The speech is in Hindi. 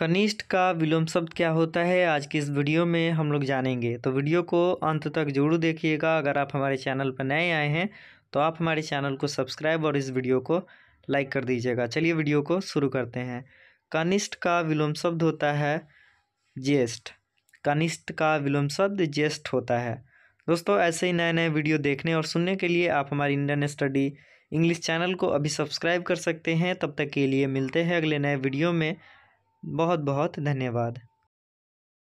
कनिष्ठ का विलोम शब्द क्या होता है आज की इस वीडियो में हम लोग जानेंगे तो वीडियो को अंत तक जरूर देखिएगा अगर आप हमारे चैनल पर नए आए हैं तो आप हमारे चैनल को सब्सक्राइब और इस वीडियो को लाइक कर दीजिएगा चलिए वीडियो को शुरू करते हैं कनिष्ठ का विलोम शब्द होता है ज्येष्ठ कनिष्ठ का विलोम शब्द ज्येष्ठ होता है दोस्तों ऐसे ही नए नए वीडियो देखने और सुनने के लिए आप हमारी इंडियन स्टडी इंग्लिश चैनल को अभी सब्सक्राइब कर सकते हैं तब तक के लिए मिलते हैं अगले नए वीडियो में बहुत बहुत धन्यवाद